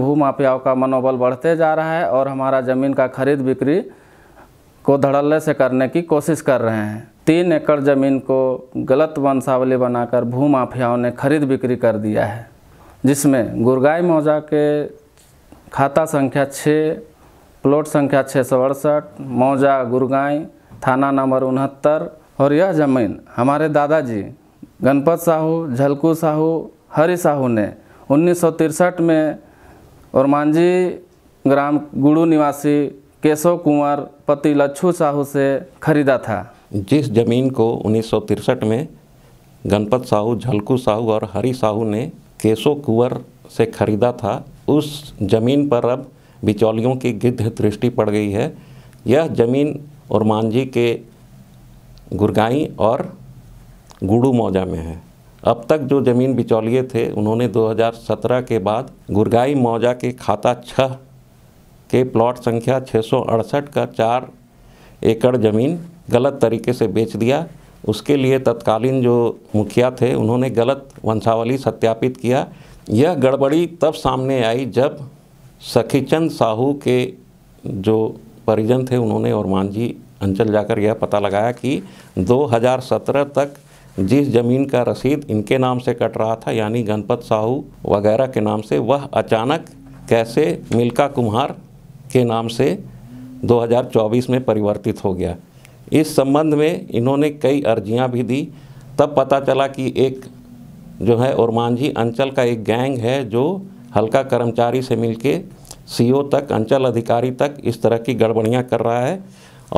माफियाओं का मनोबल बढ़ते जा रहा है और हमारा ज़मीन का खरीद बिक्री को धड़ल्ले से करने की कोशिश कर रहे हैं तीन एकड़ ज़मीन को गलत वंशावली बनाकर भूमाफियाओं ने खरीद बिक्री कर दिया है जिसमें गुरगाई मौजा के खाता संख्या छः प्लॉट संख्या छः सौ अड़सठ मौजा गुरगाई थाना नंबर उनहत्तर और यह ज़मीन हमारे दादाजी गणपत साहू झलकू साहू हरी साहू ने उन्नीस में और मांझी ग्राम गुड़ू निवासी केशव कुंवर पति लच्छू साहू से खरीदा था जिस जमीन को उन्नीस में गणपत साहू झलकू साहू और हरी साहू ने केशव कुंवर से खरीदा था उस जमीन पर अब बिचौलियों की गिद्ध दृष्टि पड़ गई है यह जमीन और मांझी के गुरगाई और गुड़ू मौजा में है अब तक जो ज़मीन बिचौलिए थे उन्होंने 2017 के बाद गुरगाई मौजा के खाता छः के प्लॉट संख्या छः का चार एकड़ ज़मीन गलत तरीके से बेच दिया उसके लिए तत्कालीन जो मुखिया थे उन्होंने गलत वंशावली सत्यापित किया यह गड़बड़ी तब सामने आई जब सखीचंद साहू के जो परिजन थे उन्होंने और मांझी अंचल जाकर यह पता लगाया कि 2017 तक जिस जमीन का रसीद इनके नाम से कट रहा था यानी गणपत साहू वगैरह के नाम से वह अचानक कैसे मिल्का कुम्हार के नाम से 2024 में परिवर्तित हो गया इस संबंध में इन्होंने कई अर्जियां भी दी तब पता चला कि एक जो है मांझी अंचल का एक गैंग है जो हल्का कर्मचारी से मिलके सीईओ तक अंचल अधिकारी तक इस तरह की गड़बड़ियाँ कर रहा है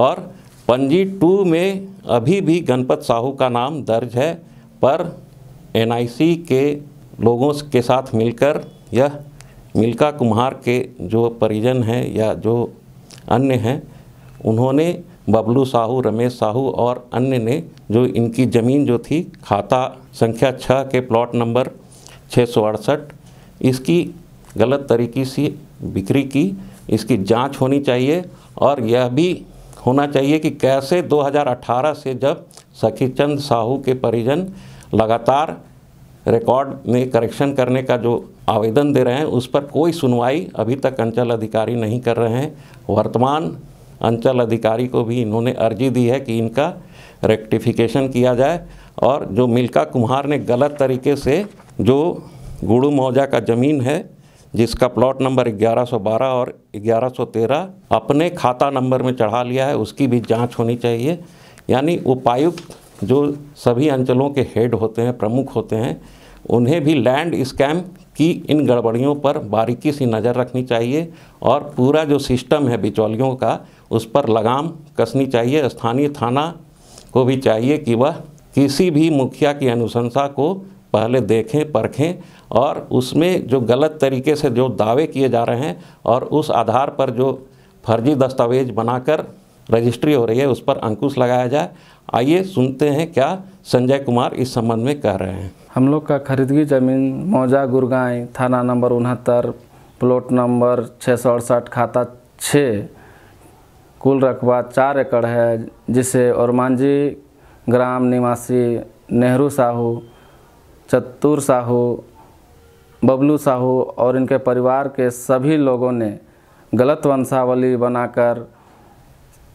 और पंजी टू में अभी भी गणपत साहू का नाम दर्ज है पर एनआईसी के लोगों के साथ मिलकर यह मिल्का कुम्हार के जो परिजन हैं या जो अन्य हैं उन्होंने बबलू साहू रमेश साहू और अन्य ने जो इनकी ज़मीन जो थी खाता संख्या छः के प्लॉट नंबर छः इसकी गलत तरीके से बिक्री की इसकी जांच होनी चाहिए और यह भी होना चाहिए कि कैसे 2018 से जब सखीचंद साहू के परिजन लगातार रिकॉर्ड में करेक्शन करने का जो आवेदन दे रहे हैं उस पर कोई सुनवाई अभी तक अंचल अधिकारी नहीं कर रहे हैं वर्तमान अंचल अधिकारी को भी इन्होंने अर्जी दी है कि इनका रेक्टिफिकेशन किया जाए और जो मिल्का कुम्हार ने गलत तरीके से जो गुड़ू मौजा का ज़मीन है जिसका प्लॉट नंबर 1112 और 1113 अपने खाता नंबर में चढ़ा लिया है उसकी भी जांच होनी चाहिए यानी उपायुक्त जो सभी अंचलों के हेड होते हैं प्रमुख होते हैं उन्हें भी लैंड स्कैम की इन गड़बड़ियों पर बारीकी से नज़र रखनी चाहिए और पूरा जो सिस्टम है बिचौलियों का उस पर लगाम कसनी चाहिए स्थानीय थाना को भी चाहिए कि वह किसी भी मुखिया की अनुशंसा को पहले देखें परखें और उसमें जो गलत तरीके से जो दावे किए जा रहे हैं और उस आधार पर जो फर्जी दस्तावेज बनाकर रजिस्ट्री हो रही है उस पर अंकुश लगाया जाए आइए सुनते हैं क्या संजय कुमार इस संबंध में कह रहे हैं हम लोग का खरीदगी जमीन मौजा गुरगाई थाना नंबर उनहत्तर प्लॉट नंबर छः सौ अड़सठ खाता छः कुल रकबा चार एकड़ है जिसे मांझी ग्राम निवासी नेहरू साहू चतुर साहू बबलू साहू और इनके परिवार के सभी लोगों ने गलत वंशावली बनाकर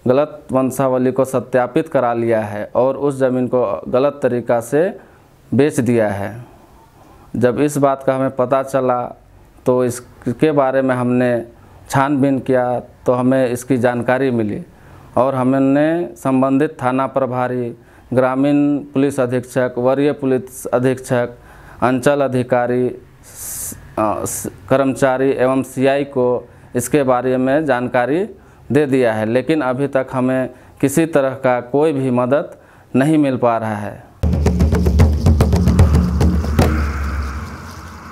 गलत वंशावली को सत्यापित करा लिया है और उस ज़मीन को गलत तरीक़ा से बेच दिया है जब इस बात का हमें पता चला तो इसके बारे में हमने छानबीन किया तो हमें इसकी जानकारी मिली और हमने संबंधित थाना प्रभारी ग्रामीण पुलिस अधीक्षक वरीय पुलिस अधीक्षक अंचल अधिकारी कर्मचारी एवं सीआई को इसके बारे में जानकारी दे दिया है लेकिन अभी तक हमें किसी तरह का कोई भी मदद नहीं मिल पा रहा है